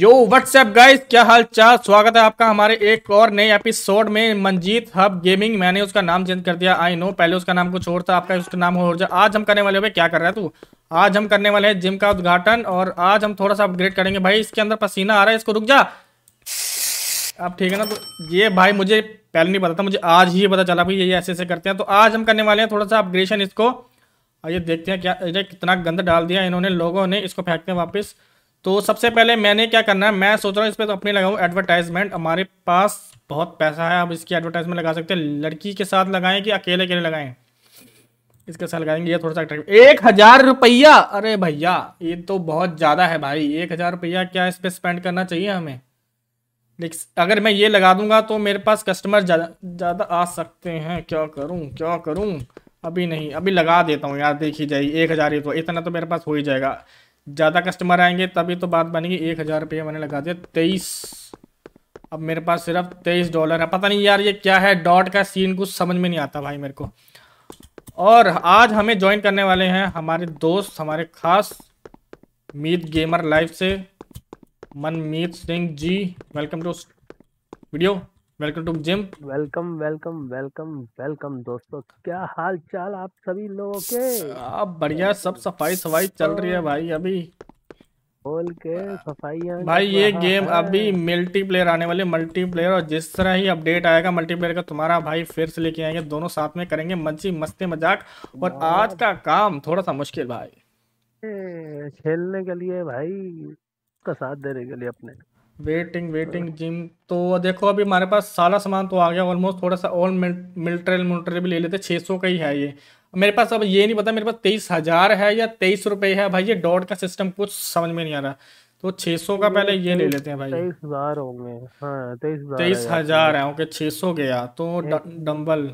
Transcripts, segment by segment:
यो WhatsApp guys क्या हाल चाल स्वागत है आपका हमारे एक और नए एपिसोड में मंजीत हब गेमिंग मैंने उसका नाम चेंज कर दिया आई नो पहले उसका नाम कुछ और था आपका उसका नाम हो जा आज हम करने वाले हो क्या कर रहा है तू आज हम करने वाले हैं जिम का उद्घाटन और आज हम थोड़ा सा अपग्रेड करेंगे भाई इसके अंदर पसीना आ रहा है इसको रुक जा अब ठीक है ना तो ये भाई मुझे पहले नहीं पता था मुझे आज ही पता चला भाई ये ऐसे ऐसे करते हैं तो आज हम करने वाले हैं थोड़ा सा अपग्रेशन इसको ये देखते हैं क्या ये कितना गंद डाल दिया इन्होंने लोगों ने इसको फेंकते हैं वापस तो सबसे पहले मैंने क्या करना है मैं सोच रहा हूँ इस पर तो अपने लगाऊँ एडवर्टाइजमेंट हमारे पास बहुत पैसा है आप इसकी एडवर्टाइजमेंट लगा सकते हैं लड़की के साथ लगाएं कि अकेले अकेले लगाएं इसके साथ लगाएंगे ये थोड़ा सा एक हज़ार रुपया अरे भैया ये तो बहुत ज़्यादा है भाई एक हज़ार रुपया क्या इस पर स्पेंड करना चाहिए हमें अगर मैं ये लगा दूंगा तो मेरे पास कस्टमर ज़्यादा आ सकते हैं क्या करूं क्या करूं अभी नहीं अभी लगा देता हूं यार देखी जाइए एक हज़ार ही तो इतना तो मेरे पास हो ही जाएगा ज़्यादा कस्टमर आएंगे तभी तो बात बनेगी एक हज़ार रुपये मैंने लगा दिया तेईस अब मेरे पास सिर्फ तेईस डॉलर है पता नहीं यार ये क्या है डॉट का सीन कुछ समझ में नहीं आता भाई मेरे को और आज हमें ज्वाइन करने वाले हैं हमारे दोस्त हमारे खास मीत गेमर लाइफ से Manmeet Singh ji welcome to video welcome to gym welcome welcome welcome welcome दोस्तों क्या हाल चाल आप सभी लोगों के आप बढ़िया सब सफाई सफाई चल रही है भाई अभी बोल के सफाई भाई ये गेम अभी मल्टीप्लेयर आने वाले मल्टीप्लेयर और जिस तरह ही अपडेट आएगा मल्टीप्लेयर का तुम्हारा भाई फिर से लेके आएंगे दोनों साथ में करेंगे मजी मस्ती मजाक और आज का काम थोड़ा सा मुश्किल भाई खेलने के लिए भाई का साथ देने के लिए अपने वेटिंग वेटिंग जिम तो देखो अभी हमारे पास सारा सामान तो आ गया ऑलमोस्ट थोड़ा सा ऑल मिल्ट्रेल मिल्ट्रेल भी ले लेते छः सौ का ही है ये मेरे पास अब ये नहीं पता मेरे पास तेईस हज़ार है या तेईस रुपये है भाई ये डॉट का सिस्टम कुछ समझ में नहीं आ रहा तो छः सौ का पहले ये ले लेते हैं भाई तेईस हजार हाँ, है ओके छः सौ गया तो डम्बल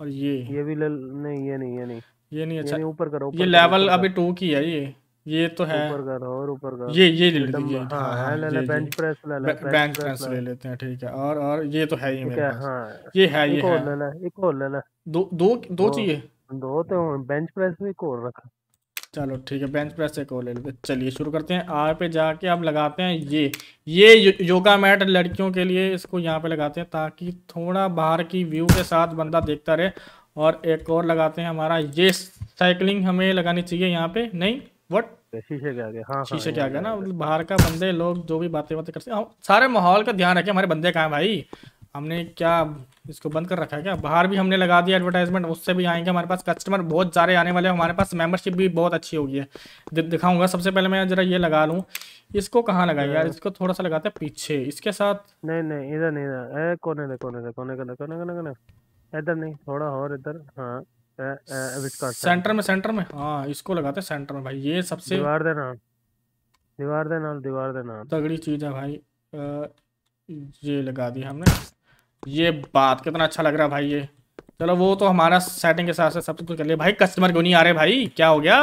और ये ये भी ले नहीं ये नहीं ये नहीं ये नहीं अच्छा ये ऊपर करो ये लेवल अभी टू की है ये ये तो है ऊपर कर और ऊपर कर ये ये ले लेते हैं हां है हाँ, ले ले बेंच प्रेस ले ले बेंच प्रेस ले लेते हैं ठीक है और और ये तो है ही मेरे पास हां ये है ये है ले ले एक और ले ले दो दो दो चाहिए दो तो बेंच प्रेस भी एक और रखा चलो ठीक है बेंच प्रेस एक और ले लेते चलिए शुरू करते हैं आर पे जाके आप लगाते हैं ये ये योगा मैट लड़कियों के लिए इसको यहाँ पे लगाते हैं ताकि थोड़ा बाहर की व्यू के साथ बंदा देखता रहे और एक और लगाते हैं हमारा ये साइकिलिंग हमें लगानी चाहिए यहाँ पे नहीं वट तो शीशे के आगे हाँ, हाँ शीशे के आगे ना मतलब बाहर का बंदे लोग जो भी बातें बातें करते हैं सारे माहौल का ध्यान रखें हमारे बंदे कहाँ हैं भाई हमने क्या इसको बंद कर रखा है क्या बाहर भी हमने लगा दिया एडवर्टाइजमेंट उससे भी आएंगे हमारे पास कस्टमर बहुत सारे आने वाले हैं हमारे पास मेंबरशिप भी बहुत अच्छी होगी है दिखाऊंगा सबसे पहले मैं जरा ये लगा लूँ इसको कहाँ लगाएंगे यार इसको थोड़ा सा लगाते हैं पीछे इसके साथ नहीं नहीं इधर नहीं इधर कोने कोने कोने कोने कोने कोने इधर नहीं थोड़ा और इधर हाँ अच्छा सेंटर में सेंटर में हाँ इसको लगाते हैं सेंटर में भाई ये सबसे दीवार देना दीवार देना दीवार देना तगड़ी चीज है भाई ये लगा दी हमने ये बात कितना अच्छा लग रहा है भाई ये चलो वो तो हमारा सेटिंग के साथ साथ सब कुछ कर लिया भाई कस्टमर क्यों नहीं आ रहे भाई क्या हो गया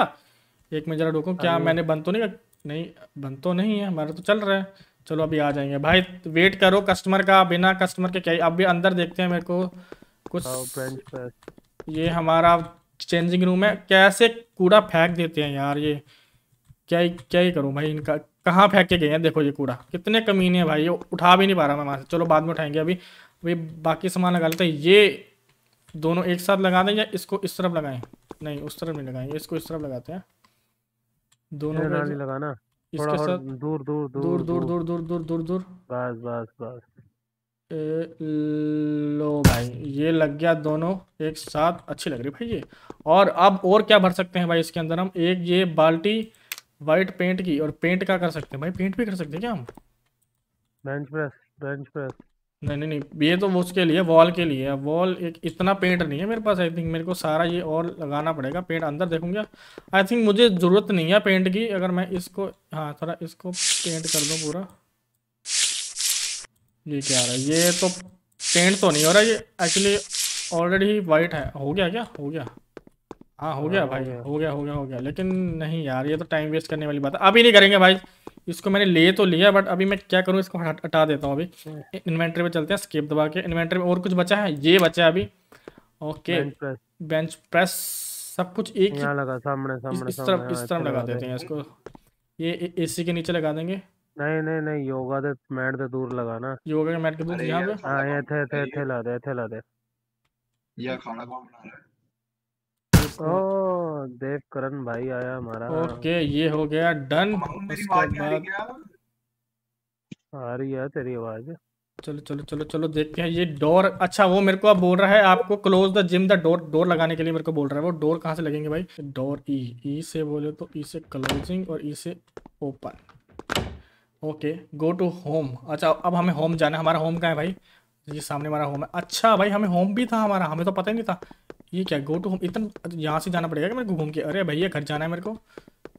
एक मिनट जरा रुको क्या मैंने बंद तो नहीं नहीं बंद तो नहीं है हमारा तो चल रहा है चलो अभी आ जाएंगे भाई वेट करो कस्टमर का बिना कस्टमर के क्या अभी अंदर देखते हैं मेरे को कुछ ये हमारा चेंजिंग रूम है कैसे कूड़ा फेंक देते हैं यार ये क्या ही क्या ही करूँ भाई इनका कहाँ फेंक के गए हैं देखो ये कूड़ा कितने कमीने हैं भाई ये उठा भी नहीं पा रहा मैं वहाँ से चलो बाद में उठाएंगे अभी अभी बाकी सामान लगा लेते हैं ये दोनों एक साथ लगा दें या इसको इस तरफ लगाएं नहीं उस तरफ नहीं लगाएंगे इसको इस तरफ लगाते हैं दोनों लगाना इसके साथ दूर दूर दूर दूर दूर दूर दूर दूर दूर बस बस बस लो ये लग गया दोनों एक साथ अच्छी लग रही भाई ये और अब और क्या भर सकते हैं भाई इसके अंदर हम एक ये बाल्टी वाइट पेंट की और पेंट का कर सकते हैं भाई पेंट भी कर सकते हैं क्या हम बेंच प्रेस बेंच प्रेस नहीं नहीं नहीं ये तो उसके लिए वॉल के लिए है वॉल एक इतना पेंट नहीं है मेरे पास आई थिंक मेरे को सारा ये और लगाना पड़ेगा पेंट अंदर देखूंगा आई थिंक मुझे ज़रूरत नहीं है पेंट की अगर मैं इसको हाँ थोड़ा इसको पेंट कर दूँ पूरा ये क्या रहा है ये तो पेंट तो नहीं हो रहा ये एक्चुअली ऑलरेडी वाइट है हो गया क्या हो गया हाँ हो गया भाई हाँ, हो गया हो गया हो गया लेकिन नहीं यार ये तो टाइम वेस्ट करने वाली बात है अभी नहीं करेंगे भाई इसको मैंने ले तो लिया बट अभी मैं क्या करूँ इसको हटा देता हूँ अभी इन्वेंटरी हाँ। पे चलते हैं स्केप दबा के इन्वेंटरी में और कुछ बचा है ये बचा है अभी ओके बेंच प्रेस सब कुछ एक ही लगा सामने सामने इस तरफ इस हाँ, तरफ लगा देते हैं इसको ये एसी के नीचे लगा देंगे नहीं नहीं नहीं योगा दे तो मैट दे तो दूर लगाना योगा के मैट के दूर यहां पे हां ये थे थे थे ला दे थे ला दे ये खाना कौन बना रहा है ओ करण भाई आया हमारा ओके ये हो गया डन उसके बाद आ रही है तेरी आवाज चलो चलो चलो चलो देखते हैं ये डोर अच्छा वो मेरे को अब बोल रहा है आपको close the gym the door door लगाने के लिए मेरे को बोल रहा है वो डोर कहाँ से लगेंगे भाई door E e, E e से बोले तो ई e से क्लोजिंग और ई से open okay go to home अच्छा अब हमें होम जाना है हमारा होम कहाँ है भाई ये सामने हमारा होम है अच्छा भाई हमें होम भी था हमारा हमें तो पता ही नहीं था ये क्या गो टू होम इतना यहाँ से जाना पड़ेगा कि मेरे को घूम के अरे भैया घर जाना है मेरे को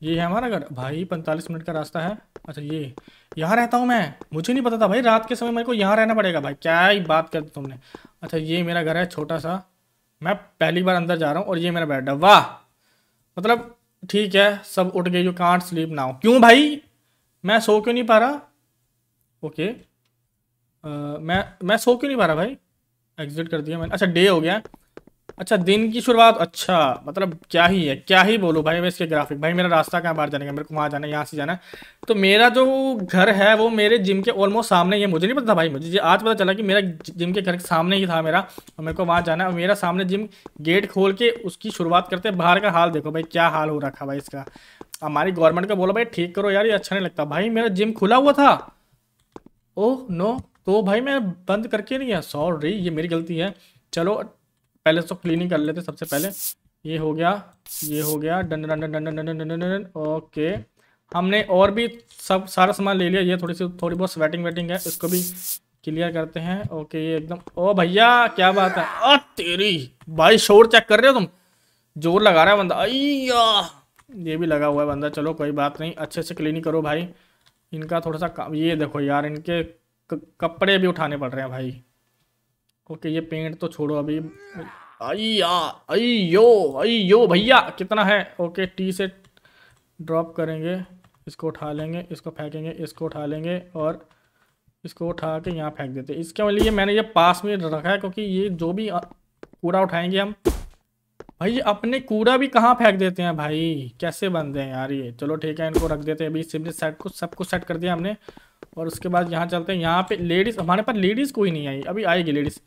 ये है हमारा घर भाई पैंतालीस मिनट का रास्ता है अच्छा ये यहाँ रहता हूँ मैं मुझे नहीं पता था भाई रात के समय मेरे को यहाँ रहना पड़ेगा भाई क्या ही बात कर तुमने अच्छा ये मेरा घर है छोटा सा मैं पहली बार अंदर जा रहा हूँ और ये मेरा बेड है वाह मतलब ठीक है सब उठ गए यू कांट स्लीप नाउ क्यों भाई मैं सो क्यों नहीं पा रहा ओके आ, मैं मैं सो क्यों नहीं पा रहा भाई एग्जिट कर दिया मैंने अच्छा डे हो गया अच्छा दिन की शुरुआत अच्छा मतलब क्या ही है क्या ही बोलूँ भाई मैं इसके ग्राफिक भाई मेरा रास्ता कहाँ बाहर जाने का मेरे को वहाँ जाना है यहाँ से जाना है तो मेरा जो घर है वो मेरे जिम के ऑलमोस्ट सामने ही है मुझे नहीं पता भाई मुझे आज पता चला कि मेरा जिम के घर के सामने ही था मेरा और मेरे को वहाँ जाना है और मेरा सामने जिम गेट खोल के उसकी शुरुआत करते बाहर का हाल देखो भाई क्या हाल हो रखा भाई इसका हमारी गवर्नमेंट का बोला भाई ठीक करो यार ये अच्छा नहीं लगता भाई मेरा जिम खुला हुआ था ओह नो तो भाई मैं बंद करके नहीं गया सॉरी ये मेरी गलती है चलो पहले तो क्लीनिंग कर लेते सबसे पहले ये हो गया ये हो गया done done done done done done done okay हमने और भी सब सारा सामान ले लिया ये थोड़ी सी थोड़ी बहुत स्वेटिंग वेटिंग है इसको भी क्लियर करते हैं ओके ये एकदम ओ भैया क्या बात है अ तेरी भाई शोर चेक कर रहे हो तुम जोर लगा रहा है बंदा अय्या ये भी लगा हुआ है बंदा चलो कोई बात नहीं अच्छे से क्लीनिंग करो भाई इनका थोड़ा सा काम ये देखो यार इनके कपड़े भी उठाने पड़ रहे हैं भाई ओके ये पेंट तो छोड़ो अभी आई यो आई यो भैया कितना है ओके टी से ड्रॉप करेंगे इसको उठा लेंगे इसको फेंकेंगे इसको उठा लेंगे और इसको उठा के यहाँ फेंक देते इसके लिए मैंने ये पास में रखा है क्योंकि ये जो भी कूड़ा उठाएंगे हम भाई अपने कूड़ा भी कहाँ फेंक देते हैं भाई कैसे बनते हैं यार ये चलो ठीक है इनको रख देते हैं अभी सिमरी सेट को सब कुछ सेट कर दिया हमने और उसके बाद यहाँ चलते हैं यहाँ पे लेडीज़ हमारे पास लेडीज़ कोई नहीं आई अभी आएगी लेडीज़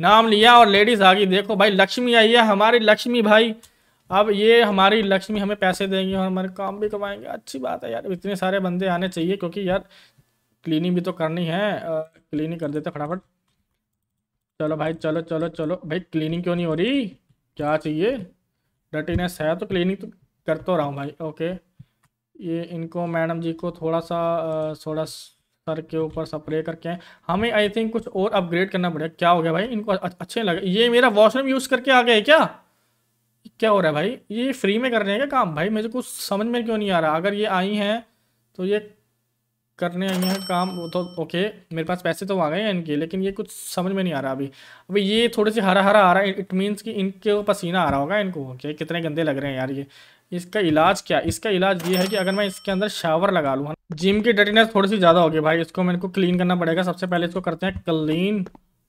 नाम लिया और लेडीज़ आ गई देखो भाई लक्ष्मी आई है हमारी लक्ष्मी भाई अब ये हमारी लक्ष्मी हमें पैसे देंगे और हमारे काम भी कमाएंगे अच्छी बात है यार इतने सारे बंदे आने चाहिए क्योंकि यार क्लीनिंग भी तो करनी है क्लीनिंग कर देते फटाफट चलो भाई चलो चलो चलो भाई क्लीनिंग क्यों नहीं हो रही क्या चाहिए डटीनेस है तो क्लीनिंग तो कर तो रहा हूँ भाई ओके ये इनको मैडम जी को थोड़ा सा थोड़ा सर के ऊपर स्प्रे करके हमें आई थिंक कुछ और अपग्रेड करना पड़ेगा क्या हो गया भाई इनको अच्छे लगे ये मेरा वॉशरूम यूज़ करके आ है क्या क्या हो रहा है भाई ये फ्री में कर रहे हैं क्या काम भाई मुझे कुछ समझ में क्यों नहीं आ रहा अगर ये आई हैं तो ये करने आई हैं काम वो तो ओके मेरे पास पैसे तो आ गए हैं इनके लेकिन ये कुछ समझ में नहीं आ रहा अभी अभी ये थोड़े से हरा हरा आ रहा है इट मीन्स कि इनके पसीना आ रहा होगा इनको ओके कितने गंदे लग रहे हैं यार ये इसका इलाज क्या इसका इलाज ये है कि अगर मैं इसके अंदर शावर लगा लूँ जिम की डटीनेस थोड़ी सी ज़्यादा होगी भाई इसको मेरे को क्लीन करना पड़ेगा सबसे पहले इसको करते हैं क्लीन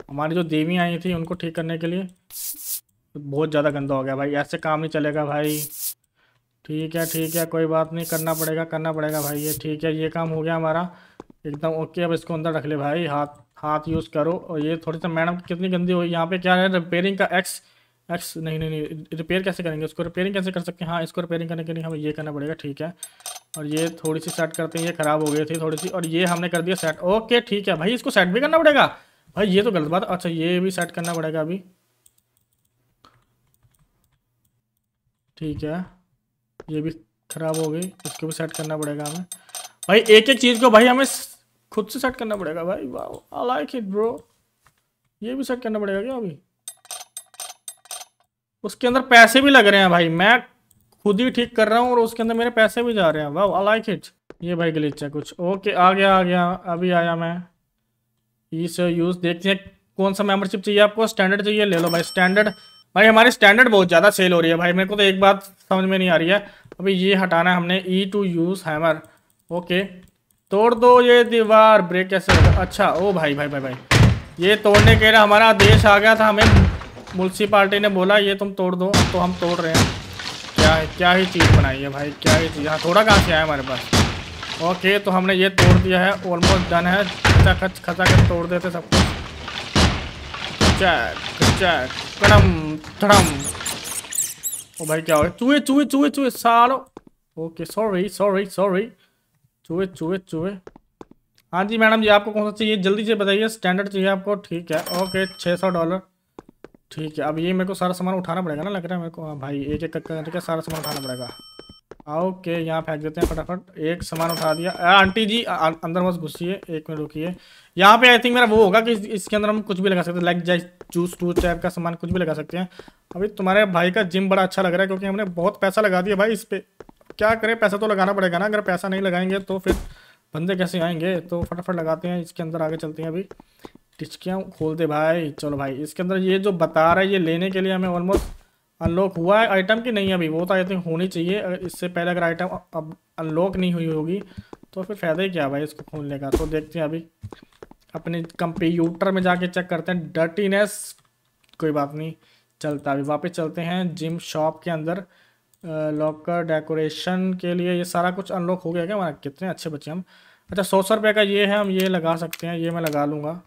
हमारी जो देवी आई थी उनको ठीक करने के लिए बहुत ज़्यादा गंदा हो गया भाई ऐसे काम नहीं चलेगा भाई ठीक है ठीक है कोई बात नहीं करना पड़ेगा करना पड़ेगा भाई ये ठीक है ये काम हो गया हमारा एकदम ओके अब इसको अंदर रख ले भाई हाथ हाथ यूज़ करो और ये थोड़ी सा मैडम कितनी गंदी हुई यहाँ पे क्या है रिपेयरिंग का एक्स एक्स नहीं नहीं नहीं रिपेयर कैसे करेंगे उसको रिपेयरिंग कैसे कर सकते हैं हाँ इसको रिपेयरिंग करने के लिए हमें ये करना पड़ेगा ठीक है और ये थोड़ी सी सेट करते हैं ये ख़राब हो गई थी थोड़ी सी और ये हमने कर दिया सेट ओके ठीक है भाई इसको सेट भी करना पड़ेगा भाई ये तो गलत बात अच्छा ये भी सेट करना पड़ेगा अभी ठीक है ये भी ख़राब हो गई इसको भी सेट करना पड़ेगा हमें भाई एक एक चीज़ को भाई हमें खुद से सेट करना पड़ेगा भाई वाह आई लाइक इट ब्रो ये भी सेट करना पड़ेगा क्या अभी उसके अंदर पैसे भी लग रहे हैं भाई मैं खुद ही ठीक कर रहा हूँ और उसके अंदर मेरे पैसे भी जा रहे हैं वाह आई लाइक इट ये भाई ग्लिच है कुछ ओके आ गया आ गया अभी आया मैं ई से यूज़ देखते हैं कौन सा मेम्बरशिप चाहिए आपको स्टैंडर्ड चाहिए ले लो भाई स्टैंडर्ड भाई हमारी स्टैंडर्ड बहुत ज़्यादा सेल हो रही है भाई मेरे को तो एक बात समझ में नहीं आ रही है अभी ये हटाना है हमने E to use hammer okay तोड़ दो ये दीवार ब्रेक कैसे होगा अच्छा ओ भाई भाई भाई भाई ये तोड़ने के लिए हमारा देश आ गया था हमें म्यूनसिपाल्टी ने बोला ये तुम तोड़ दो तो हम तोड़ रहे हैं क्या है क्या ही चीज़ बनाई है भाई क्या ही चीज़ हाँ थोड़ा कहाँ से आया हमारे पास ओके तो हमने ये तोड़ दिया है ऑलमोस्ट डन है खचा खच खचा कर तोड़ देते सब कुछ चल है कड़म धड़म ओ भाई क्या हो गया चूहे चूहे चूहे चूहे सालो ओके सॉरी सॉरी सॉरी चूहे चूहे चूहे हाँ जी मैडम जी आपको कौन सा चाहिए जल्दी से बताइए स्टैंडर्ड चाहिए आपको ठीक है ओके छः सौ डॉलर ठीक है अब ये मेरे को सारा सामान उठाना पड़ेगा ना लग रहा है मेरे को हाँ भाई एक एक करके सारा सामान उठाना पड़ेगा ओके यहाँ फेंक देते हैं फटाफट एक सामान उठा दिया आ, आंटी जी आ, अं, अंदर मत घुसिए एक मिनट रुकिए यहाँ पे आई थिंक मेरा वो होगा कि इस, इसके अंदर हम कुछ भी लगा सकते हैं लाइक जैस जूस टूस टाइप का सामान कुछ भी लगा सकते हैं अभी तुम्हारे भाई का जिम बड़ा अच्छा लग रहा है क्योंकि हमने बहुत पैसा लगा दिया भाई इस पर क्या करें पैसा तो लगाना पड़ेगा ना अगर पैसा नहीं लगाएंगे तो फिर बंदे कैसे आएंगे तो फटाफट लगाते हैं इसके अंदर आगे चलते हैं अभी टिचकियाँ खोल दे भाई चलो भाई इसके अंदर ये जो बता रहा है ये लेने के लिए हमें ऑलमोस्ट अनलॉक हुआ है आइटम की नहीं अभी वो तो आई थिंक होनी चाहिए अगर इससे पहले अगर आइटम अब अनलॉक नहीं हुई होगी तो फिर फ़ायदा ही क्या भाई इसको खोलने का तो देखते हैं अभी अपने कंप्यूटर में जाके चेक करते हैं डर्टीनेस कोई बात नहीं चलता अभी वापस चलते हैं जिम शॉप के अंदर लॉकर डेकोरेशन के लिए ये सारा कुछ अनलॉक हो गया क्या हमारा कितने अच्छे बच्चे हम अच्छा सौ सौ रुपये का ये है हम ये लगा सकते हैं ये मैं लगा लूँगा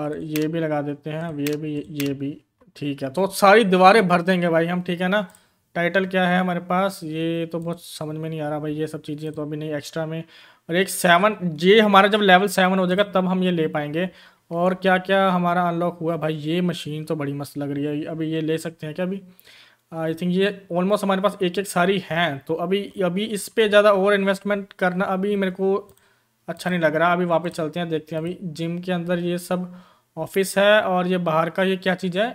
और ये भी लगा देते हैं ये भी ये भी ठीक है तो सारी दीवारें भर देंगे भाई हम ठीक है ना टाइटल क्या है हमारे पास ये तो बहुत समझ में नहीं आ रहा भाई ये सब चीज़ें तो अभी नहीं एक्स्ट्रा में और एक सेवन ये हमारा जब लेवल सेवन हो जाएगा तब हम ये ले पाएंगे और क्या क्या हमारा अनलॉक हुआ भाई ये मशीन तो बड़ी मस्त लग रही है अभी ये ले सकते हैं क्या अभी आई थिंक ये ऑलमोस्ट हमारे पास एक एक सारी हैं तो अभी अभी इस पर ज़्यादा ओवर इन्वेस्टमेंट करना अभी मेरे को अच्छा नहीं लग रहा अभी वापस चलते हैं देखते हैं अभी जिम के अंदर ये सब ऑफिस है और ये बाहर का ये क्या चीज़ है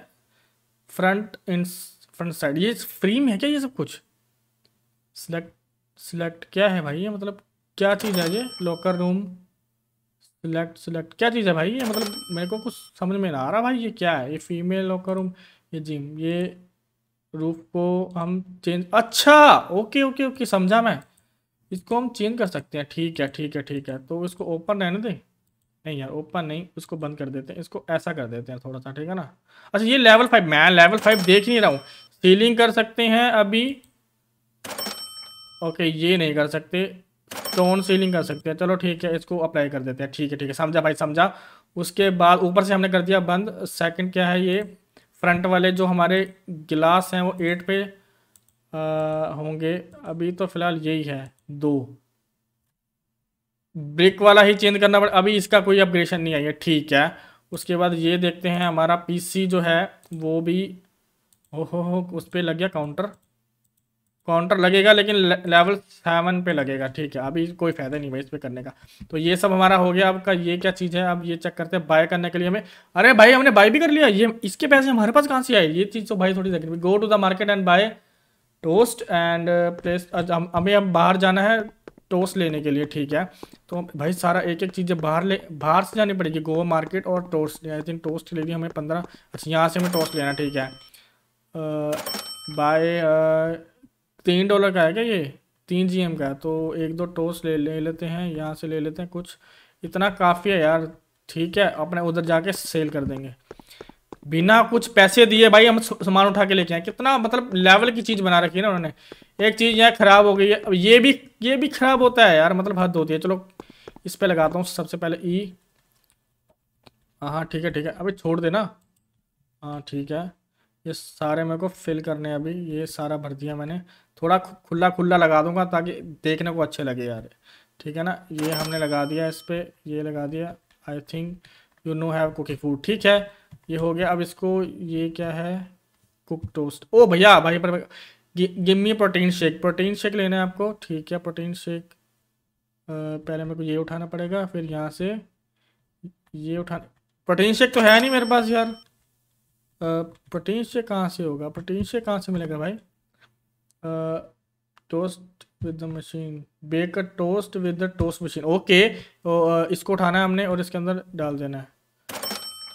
फ्रंट इन फ्रंट साइड ये फ्री में है क्या ये सब कुछ सिलेक्ट सिलेक्ट क्या है भाई ये मतलब क्या चीज़ है ये लॉकर रूम सिलेक्ट सिलेक्ट क्या चीज़ है भाई ये मतलब मेरे को कुछ समझ में ना आ रहा भाई ये क्या है ये फीमेल लॉकर रूम ये जिम ये रूफ को हम चेंज अच्छा ओके ओके ओके समझा मैं इसको हम चेंज कर सकते हैं ठीक है ठीक है ठीक है तो इसको ओपन रहने दें नहीं यार ओपन नहीं उसको बंद कर देते हैं इसको ऐसा कर देते हैं थोड़ा सा ठीक है ना अच्छा ये लेवल फाइव मैं लेवल फाइव देख नहीं रहा हूँ सीलिंग कर सकते हैं अभी ओके ये नहीं कर सकते स्टोन सीलिंग कर सकते हैं चलो ठीक है इसको अप्लाई कर देते हैं ठीक है ठीक है समझा भाई समझा उसके बाद ऊपर से हमने कर दिया बंद सेकंड क्या है ये फ्रंट वाले जो हमारे गिलास हैं वो एट पे आ, होंगे अभी तो फ़िलहाल यही है दो ब्रेक वाला ही चेंज करना पड़ा अभी इसका कोई अपग्रेशन नहीं आई है ठीक है उसके बाद ये देखते हैं हमारा पीसी जो है वो भी ओहो हो उस पर लग गया काउंटर काउंटर लगेगा लेकिन लेवल सेवन पे लगेगा ठीक है अभी कोई फ़ायदा नहीं भाई इस पर करने का तो ये सब हमारा हो गया आपका ये क्या चीज़ है अब ये चेक करते हैं बाय करने के लिए हमें अरे भाई हमने बाय भी कर लिया ये इसके पैसे हमारे पास कहाँ से आए ये चीज़ तो भाई थोड़ी देखेंगे go to the market and buy toast and place हमें अब बाहर जाना है टोस लेने के लिए ठीक है तो भाई सारा एक एक चीज़ें बाहर ले बाहर से जानी पड़ेगी गोवा मार्केट और टोस्ट आई थिंक टोस्ट ले ली हमें पंद्रह अच्छा यहाँ से हमें टोस्ट लेना ठीक है बाय तीन डॉलर का है क्या ये तीन जी एम का तो एक दो टोस्ट ले ले लेते हैं यहाँ से ले लेते हैं कुछ इतना काफ़ी है यार ठीक है अपने उधर जाके सेल कर देंगे बिना कुछ पैसे दिए भाई हम सामान उठा के लेके आए कितना मतलब लेवल की चीज़ बना रखी है ना उन्होंने एक चीज़ यहाँ ख़राब हो गई है अब ये भी ये भी ख़राब होता है यार मतलब हद होती है चलो इस पर लगाता हूँ सबसे पहले ई e। हाँ ठीक है ठीक है अभी छोड़ देना हाँ ठीक है ये सारे मेरे को फिल करने हैं अभी ये सारा भर दिया मैंने थोड़ा खुला खुला लगा दूंगा ताकि देखने को अच्छे लगे यार ठीक है ना ये हमने लगा दिया इस पर ये लगा दिया I think you know have cooking food ठीक है ये हो गया अब इसको ये क्या है कुक टोस्ट ओ भैया भाई पर gimme protein shake protein shake लेना है आपको ठीक है प्रोटीन शेक पहले मेरे को ये उठाना पड़ेगा फिर यहाँ से ये उठाना प्रोटीन शेक तो है नहीं मेरे पास यार प्रोटीन शेक कहाँ से होगा प्रोटीन शेक कहाँ से मिलेगा भाई toast with the machine bake a toast with the toast machine okay इसको उठाना है हमने और इसके अंदर डाल देना है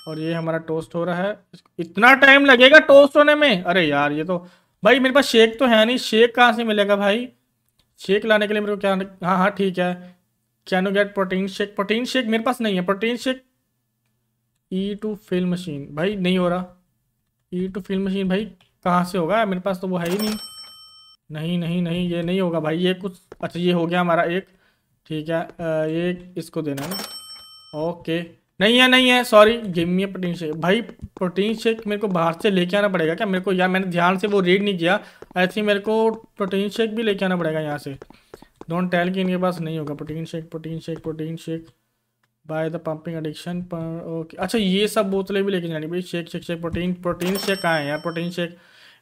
और ये हमारा टोस्ट हो रहा है इतना टाइम लगेगा टोस्ट होने में अरे यार ये तो भाई मेरे पास शेक तो है नहीं शेक कहाँ से मिलेगा भाई शेक लाने के लिए मेरे को क्या हाँ हाँ ठीक है can you get protein shake protein shake मेरे पास नहीं है protein shake E to fill machine भाई नहीं हो रहा ई टू फिल मशीन भाई कहाँ से होगा मेरे पास तो वो है ही नहीं नहीं नहीं नहीं ये नहीं होगा भाई ये कुछ अच्छा ये हो गया हमारा एक ठीक है ये इसको देना है ओके नहीं है नहीं है sorry give me protein shake भाई प्रोटीन शेक मेरे को बाहर से लेके आना पड़ेगा क्या मेरे को यार मैंने ध्यान से वो रीड नहीं किया ऐसे मेरे को प्रोटीन शेक भी लेके आना पड़ेगा यहाँ से डोंट टेल कि इनके पास नहीं होगा protein shake protein shake protein shake by the pumping addiction पर ओके अच्छा ये सब बोतलें भी लेके जानी भाई shake shake shake protein protein shake कहाँ है यार प्रोटीन शेक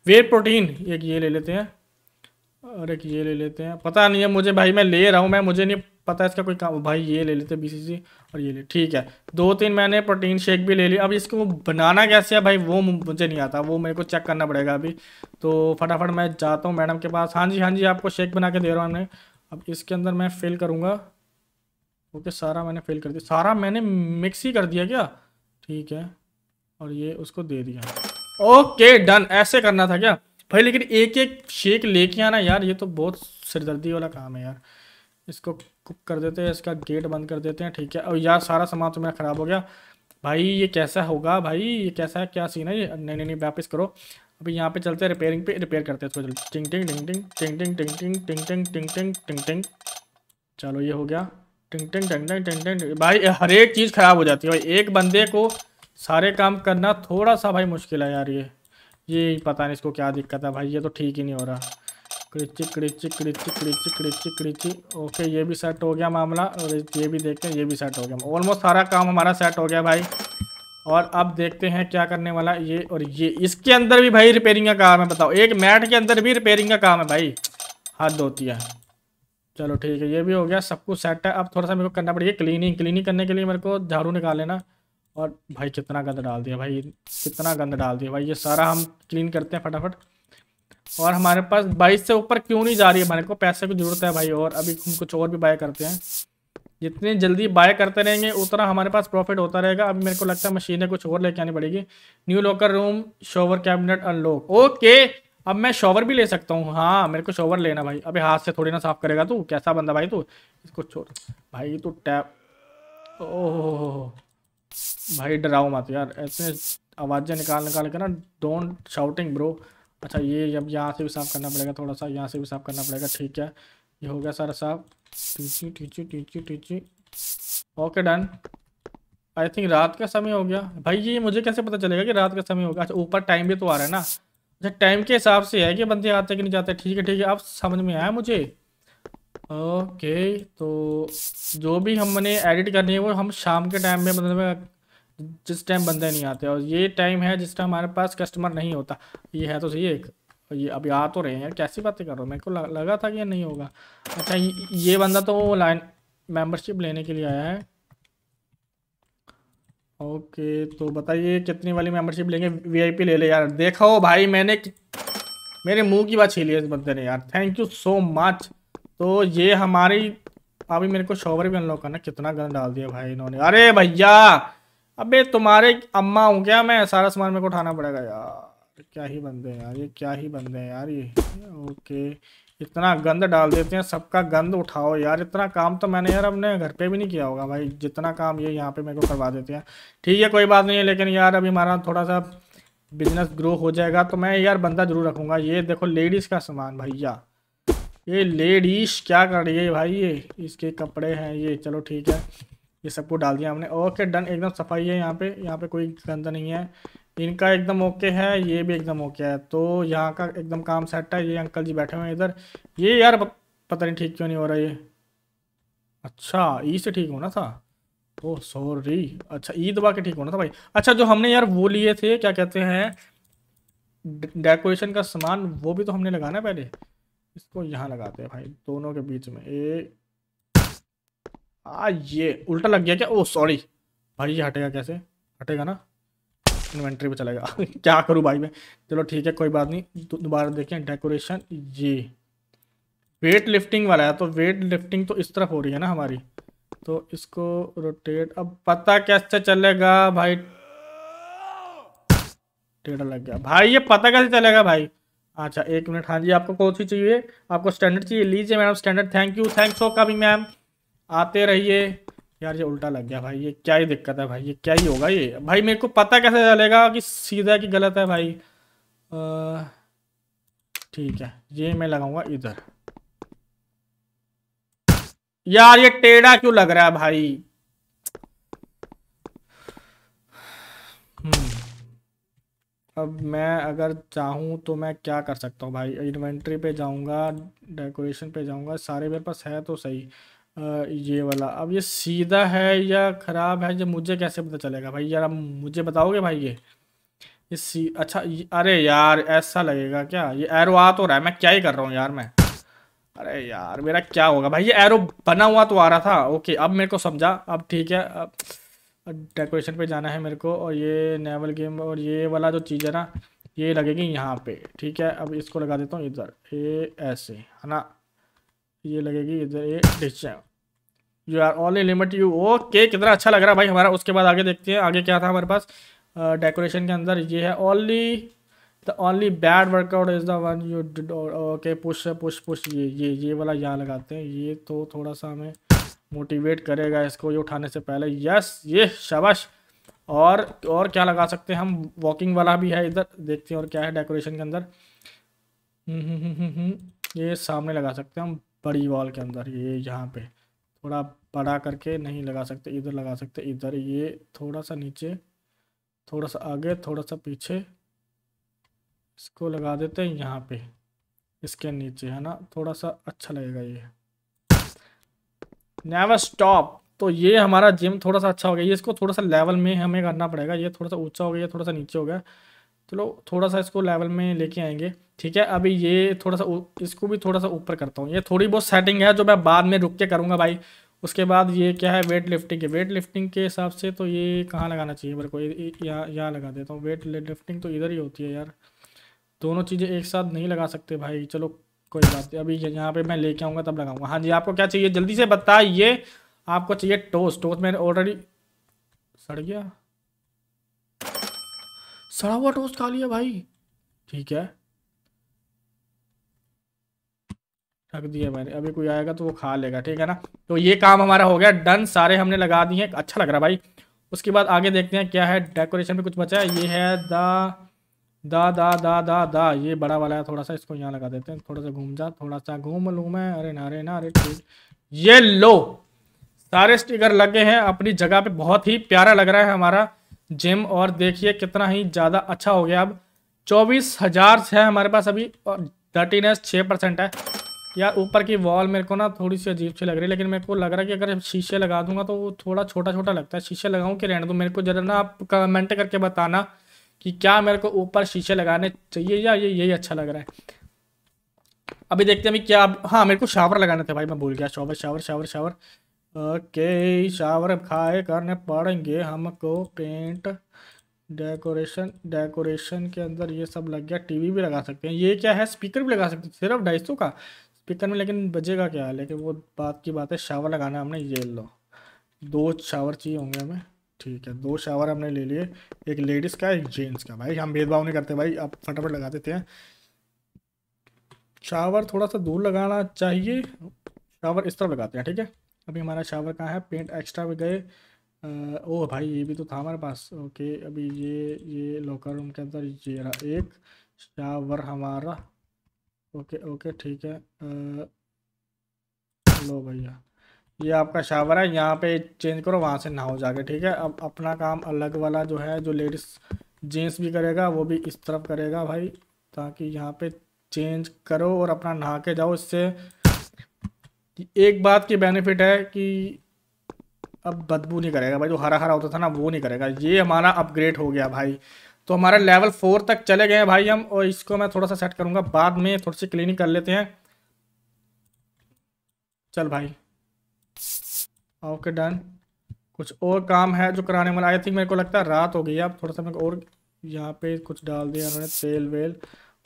वे प्रोटीन एक ये ले लेते हैं और एक ये ले लेते हैं पता नहीं है मुझे भाई मैं ले रहा हूँ मैं मुझे नहीं पता इसका कोई काम भाई ये ले लेते सी और ये ले ठीक है दो तीन मैंने प्रोटीन शेक भी ले लिया अब इसको बनाना कैसे है भाई वो मुझे नहीं आता वो मेरे को चेक करना पड़ेगा अभी तो फटाफट मैं जाता हूँ मैडम के पास हाँ जी हाँ जी आपको शेक बना के दे रहा हूँ मैं अब इसके अंदर मैं फिल करूँगा ओके सारा मैंने फिल कर दिया सारा मैंने मिक्स ही कर दिया क्या ठीक है और ये उसको दे दिया ओके डन ऐसे करना था क्या भाई लेकिन एक एक शेक लेके आना यार ये तो बहुत सिरदर्दी वाला काम है यार इसको कुक कर देते हैं इसका गेट बंद कर देते हैं ठीक है और यार सारा सामान तो मेरा ख़राब हो गया भाई ये कैसा होगा भाई ये कैसा है क्या सीन है ये नहीं नहीं नहीं वापस करो अभी यहाँ पे चलते हैं रिपेयरिंग पे रिपेयर करते हैं इसको टिंग टिंग टिंग टिंग टिंग टिंग टिंग टिंग टिंग टिंग टिंग टिंग टिंग टिंग चलो ये हो गया टिंग टिंग टिंग टिंग टिंग टिंग भाई हर एक चीज़ ख़राब हो जाती है भाई एक बंदे को सारे काम करना थोड़ा सा भाई मुश्किल है यार ये ये पता नहीं इसको क्या दिक्कत है भाई ये तो ठीक ही नहीं हो रहा क्रिची क्रिची क्रिची क्रिची क्रिची क्रिची ओके ये भी सेट हो गया मामला और ये भी देखते हैं ये भी सेट हो गया ऑलमोस्ट सारा काम हमारा सेट हो गया भाई और अब देखते हैं क्या करने वाला ये और ये इसके अंदर भी भाई रिपेयरिंग का काम है बताओ एक मैट के अंदर भी रिपेयरिंग का काम है भाई हद धोती है चलो ठीक है ये भी हो गया सब कुछ सेट है अब थोड़ा सा मेरे को करना पड़ेगा क्लीनिंग क्लीनिंग करने के लिए मेरे को झाड़ू निकाल लेना और भाई कितना गंद डाल दिया भाई कितना गंद डाल दिया भाई ये सारा हम क्लीन करते हैं फटाफट और हमारे पास बाईस से ऊपर क्यों नहीं जा रही है हमारे को पैसे की जरूरत है भाई और अभी हम कुछ और भी बाय करते हैं जितनी जल्दी बाय करते रहेंगे उतना हमारे पास प्रॉफिट होता रहेगा अभी मेरे को लगता है मशीनें कुछ और लेके आनी पड़ेगी new locker room shower cabinet unlock okay अब मैं शॉवर भी ले सकता हूँ हाँ मेरे को शॉवर लेना भाई अभी हाथ से थोड़ी ना साफ करेगा तू कैसा बंदा भाई तू इसको छोड़ भाई तू टैप ओह भाई डराओ मत यार ऐसे आवाज़ें निकाल निकाल के ना डोंट शाउटिंग ब्रो अच्छा ये अब यहाँ से भी साफ़ करना पड़ेगा थोड़ा सा यहाँ से भी साफ़ करना पड़ेगा ठीक है ये हो गया सारा साफ टीची टीची टीची टीची ओके डन आई थिंक रात का समय हो गया भाई ये मुझे कैसे पता चलेगा कि रात का समय होगा अच्छा ऊपर टाइम भी तो आ रहा है ना अच्छा टाइम के हिसाब से है कि बंदे आते कि नहीं जाते ठीक है ठीक है अब समझ में आया मुझे ओके तो जो भी हमने एडिट करनी है वो हम शाम के टाइम में मतलब जिस टाइम बंदे नहीं आते और ये टाइम है जिस टाइम हमारे पास कस्टमर नहीं होता ये है तो सही एक ये अब आ तो रहे हैं कैसी बातें कर रहा हूँ मेरे को लगा था कि ये नहीं होगा अच्छा ये बंदा तो लाइन मेंबरशिप लेने के लिए आया है ओके तो बताइए कितनी वाली मेंबरशिप लेंगे वीआईपी ले ले यार देखा हो भाई मैंने मेरे मुंह की बात छीली है इस बंदे ने यार थैंक यू सो मच तो ये हमारी अभी मेरे को शॉवर भी अनलॉक करना कितना गंद डाल दिया भाई इन्होंने अरे भैया अबे तुम्हारे अम्मा हूँ क्या मैं सारा सामान मेरे को उठाना पड़ेगा यार क्या ही बंदे हैं यार ये क्या ही बंदे हैं यार ये ओके इतना गंद डाल देते हैं सबका गंद उठाओ यार इतना काम तो मैंने यार अपने घर पे भी नहीं किया होगा भाई जितना काम ये यहाँ पे मेरे को करवा देते हैं ठीक है कोई बात नहीं है लेकिन यार अभी हमारा थोड़ा सा बिजनेस ग्रो हो जाएगा तो मैं यार बंदा जरूर रखूँगा ये देखो लेडीज़ का सामान भैया ये लेडीज क्या कर रही है भाई ये इसके कपड़े हैं ये चलो ठीक है ये सबको डाल दिया हमने ओके डन एकदम सफाई है यहाँ पे यहाँ पे कोई गंदा नहीं है इनका एकदम ओके है ये भी एकदम ओके है तो यहाँ का एकदम काम सेट है ये अंकल जी बैठे हुए हैं इधर ये यार पता नहीं ठीक क्यों नहीं हो रहा ये अच्छा ई से ठीक होना था ओ सॉरी अच्छा ई दबा के ठीक होना था भाई अच्छा जो हमने यार वो लिए थे क्या कहते हैं डेकोरेशन का सामान वो भी तो हमने लगाना है पहले इसको यहाँ लगाते हैं भाई दोनों के बीच में ए आ ये उल्टा लग गया क्या ओ सॉरी भाई ये हटेगा कैसे हटेगा ना इन्वेंट्री पे चलेगा क्या करूँ भाई मैं चलो ठीक है कोई बात नहीं दोबारा देखें डेकोरेशन ये वेट लिफ्टिंग वाला है तो वेट लिफ्टिंग तो इस तरफ हो रही है ना हमारी तो इसको रोटेट अब पता कैसे चलेगा भाई टेढ़ा लग गया भाई ये पता कैसे चलेगा भाई अच्छा एक मिनट हाँ जी आपको कौन सी चाहिए आपको स्टैंडर्ड चाहिए लीजिए madam standard thank you thanks for coming ma'am आते रहिए यार ये उल्टा लग गया भाई ये क्या ही दिक्कत है भाई ये क्या ही होगा ये भाई मेरे को पता कैसे चलेगा कि सीधा कि गलत है भाई ठीक है ये मैं लगाऊंगा इधर यार ये टेढ़ा क्यों लग रहा है भाई अब मैं अगर चाहूँ तो मैं क्या कर सकता हूँ भाई इन्वेंट्री पे जाऊँगा डेकोरेशन पे जाऊँगा सारे मेरे पास है तो सही आ, ये वाला अब ये सीधा है या ख़राब है ये मुझे कैसे पता चलेगा भाई यार अब मुझे बताओगे भाई ये ये सी अच्छा ये, अरे यार ऐसा लगेगा क्या ये एरो आ तो रहा है मैं क्या ही कर रहा हूँ यार मैं अरे यार मेरा क्या होगा भाई ये एरो बना हुआ तो आ रहा था ओके अब मेरे को समझा अब ठीक है अब डेकोरेशन पे जाना है मेरे को और ये नेवल गेम और ये वाला जो चीज़ है ना ये लगेगी यहाँ पे ठीक है अब इसको लगा देता हूँ इधर ए ऐसे है ना ये लगेगी इधर a dish you are only limit you okay कितना अच्छा लग रहा है भाई हमारा उसके बाद आगे देखते हैं आगे क्या था हमारे पास डेकोरेशन के अंदर ये है only the only bad workout is the one you did okay push push push ये ये ये वाला यहाँ लगाते हैं ये तो थोड़ा सा हमें मोटिवेट करेगा इसको ये उठाने से पहले यस ये शबश और और क्या लगा सकते हैं हम वॉकिंग वाला भी है इधर देखते हैं और क्या है डेकोरेशन के अंदर हम्म, हम्म, हम्म, ये सामने लगा सकते हैं हम बड़ी वॉल के अंदर ये यहाँ पे थोड़ा बड़ा करके नहीं लगा सकते इधर लगा सकते इधर ये थोड़ा सा नीचे थोड़ा सा आगे थोड़ा सा पीछे इसको लगा देते हैं यहाँ पे इसके नीचे है ना थोड़ा सा अच्छा लगेगा ये नेवर स्टॉप तो ये हमारा जिम थोड़ा सा अच्छा हो गया ये इसको थोड़ा सा लेवल में हमें करना पड़ेगा ये थोड़ा सा ऊंचा हो गया ये थोड़ा सा नीचे हो गया चलो थोड़ा सा इसको लेवल में लेके आएंगे ठीक है अभी ये थोड़ा सा इसको भी थोड़ा सा ऊपर करता हूँ ये थोड़ी बहुत सेटिंग है जो मैं बाद में रुक के करूँगा भाई उसके बाद ये क्या है वेट लिफ्टिंग के वेट लिफ्टिंग के हिसाब से तो ये कहाँ लगाना चाहिए मेरे को यहाँ यहाँ लगा देता हूँ वेट लिफ्टिंग तो इधर ही होती है यार दोनों चीज़ें एक साथ नहीं लगा सकते भाई चलो कोई बात नहीं अभी यहाँ पे मैं लेके आऊँगा तब लगाऊंगा हाँ जी आपको क्या चाहिए जल्दी से बताइए आपको चाहिए टोस्ट टोस्ट मैंने ऑलरेडी सड़ गया सड़ा हुआ टोस्ट खा लिया भाई ठीक है रख दिया मैंने अभी कोई आएगा तो वो खा लेगा ठीक है ना तो ये काम हमारा हो गया डन सारे हमने लगा दिए अच्छा लग रहा भाई उसके बाद आगे देखते हैं क्या है डेकोरेशन में कुछ बचा है ये है द दा दा दा दा दा ये बड़ा वाला है थोड़ा सा इसको यहाँ लगा देते हैं थोड़ा सा घूम जा थोड़ा सा घूम लू मैं अरे ना अरे ना अरे ये लो सारे स्टिकर लगे हैं अपनी जगह पे बहुत ही प्यारा लग रहा है हमारा जिम और देखिए कितना ही ज़्यादा अच्छा हो गया अब चौबीस हज़ार है हमारे पास अभी और डर्टीनेस छः परसेंट है यार ऊपर की वॉल मेरे को ना थोड़ी सी अजीब सी लग रही है लेकिन मेरे को लग रहा है कि अगर शीशे लगा दूंगा तो वो थोड़ा छोटा छोटा लगता है शीशे लगाऊँ कि रहने दूँ मेरे को ज़रा ना आप कमेंट करके बताना कि क्या मेरे को ऊपर शीशे लगाने चाहिए या ये यही अच्छा लग रहा है अभी देखते हैं अभी क्या हाँ मेरे को शावर लगाने थे भाई मैं भूल गया shower shower shower shower okay shower खाए करने पड़ेंगे हमको पेंट डेकोरेशन डेकोरेशन के अंदर ये सब लग गया टीवी भी लगा सकते हैं ये क्या है स्पीकर भी लगा सकते हैं सिर्फ ढाई सौ का स्पीकर में लेकिन बजेगा क्या लेकिन वो बात की बात है शावर लगाना हमने ये लो दो शावर चाहिए होंगे हमें ठीक है दो शावर हमने ले लिए एक लेडीज़ का एक जेंट्स का भाई हम भेदभाव नहीं करते भाई आप फटाफट लगा देते हैं शावर थोड़ा सा दूर लगाना चाहिए शावर इस तरफ लगाते हैं ठीक है अभी हमारा शावर कहाँ है पेंट एक्स्ट्रा भी गए आ, ओ भाई ये भी तो था हमारे पास ओके अभी ये ये लॉकर रूम के अंदर ये रहा एक शावर हमारा ओके ओके ठीक है आ, लो भैया ये आपका शावर है यहाँ पे चेंज करो वहाँ से नहाओ जाके ठीक है अब अपना काम अलग वाला जो है जो लेडीज़ जेंट्स भी करेगा वो भी इस तरफ करेगा भाई ताकि यहाँ पे चेंज करो और अपना नहा के जाओ इससे एक बात की बेनिफिट है कि अब बदबू नहीं करेगा भाई जो हरा हरा होता था ना वो नहीं करेगा ये हमारा अपग्रेड हो गया भाई तो हमारा लेवल फोर तक चले गए भाई हम और इसको मैं थोड़ा सा सेट करूँगा बाद में थोड़ी सी क्लीनिंग कर लेते हैं चल भाई ओके डन कुछ और काम है जो कराने वाला आई थिंक मेरे को लगता है रात हो गई है अब थोड़ा सा मेरे को और यहाँ पे कुछ डाल दिया उन्होंने तेल वेल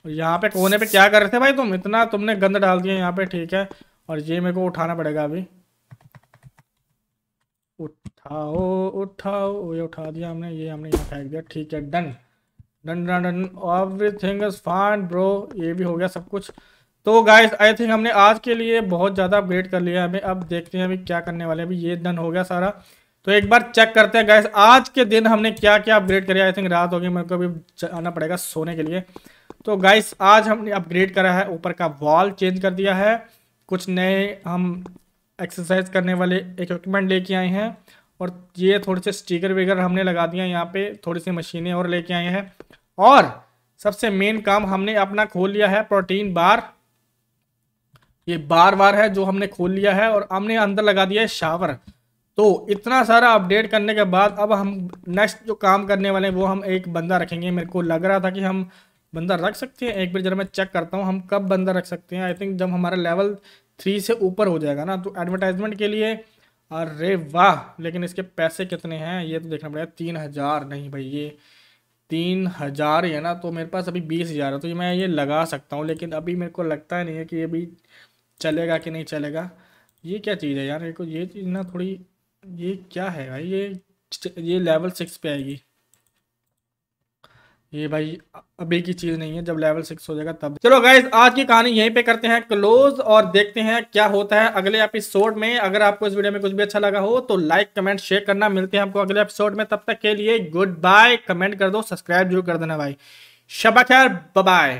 और यहाँ पे कोने पे क्या कर रहे थे भाई तुम इतना तुमने गंद डाल दिया यहाँ पे ठीक है और ये मेरे को उठाना पड़ेगा अभी उठाओ उठाओ ये उठा दिया हमने ये हमने यहाँ फेंक दिया ठीक है done done done done everything is fine bro ये भी हो गया सब कुछ तो गाइस आई थिंक हमने आज के लिए बहुत ज़्यादा अपग्रेड कर लिया हमें अब देखते हैं अभी क्या करने वाले अभी ये डन हो गया सारा तो एक बार चेक करते हैं गाइस आज के दिन हमने क्या क्या अपग्रेड करा आई थिंक रात होगी मेरे को अभी आना पड़ेगा सोने के लिए तो गाइस आज हमने अपग्रेड करा है ऊपर का वॉल चेंज कर दिया है कुछ नए हम एक्सरसाइज करने वाले इक्विपमेंट लेके आए हैं और ये थोड़े से स्टीकर वगैरह हमने लगा दिया यहाँ पर थोड़ी सी मशीनें और लेके आए हैं और सबसे मेन काम हमने अपना खोल लिया है प्रोटीन बार ये बार बार है जो हमने खोल लिया है और हमने अंदर लगा दिया है शावर तो इतना सारा अपडेट करने के बाद अब हम नेक्स्ट जो काम करने वाले हैं वो हम एक बंदा रखेंगे मेरे को लग रहा था कि हम बंदा रख सकते हैं एक बार जरा मैं चेक करता हूँ हम कब बंदा रख सकते हैं आई थिंक जब हमारा लेवल थ्री से ऊपर हो जाएगा ना तो एडवर्टाइजमेंट के लिए अरे वाह लेकिन इसके पैसे कितने हैं ये तो देखना पड़ेगा तीन हज़ार नहीं भाई ये तीन हज़ार ही है ना तो मेरे पास अभी बीस हज़ार है तो ये मैं ये लगा सकता हूँ लेकिन अभी मेरे को लगता नहीं है कि ये भी चलेगा कि नहीं चलेगा ये क्या चीज़ है यार देखो ये चीज़ ना थोड़ी ये क्या है भाई ये ये लेवल सिक्स पे आएगी ये भाई अभी की चीज़ नहीं है जब लेवल सिक्स हो जाएगा तब चलो गाइज आज की कहानी यहीं पे करते हैं क्लोज और देखते हैं क्या होता है अगले एपिसोड में अगर आपको इस वीडियो में कुछ भी अच्छा लगा हो तो लाइक कमेंट शेयर करना मिलते हैं आपको अगले एपिसोड में तब तक के लिए गुड बाय कमेंट कर दो सब्सक्राइब जरूर कर देना भाई शबा खैर बाय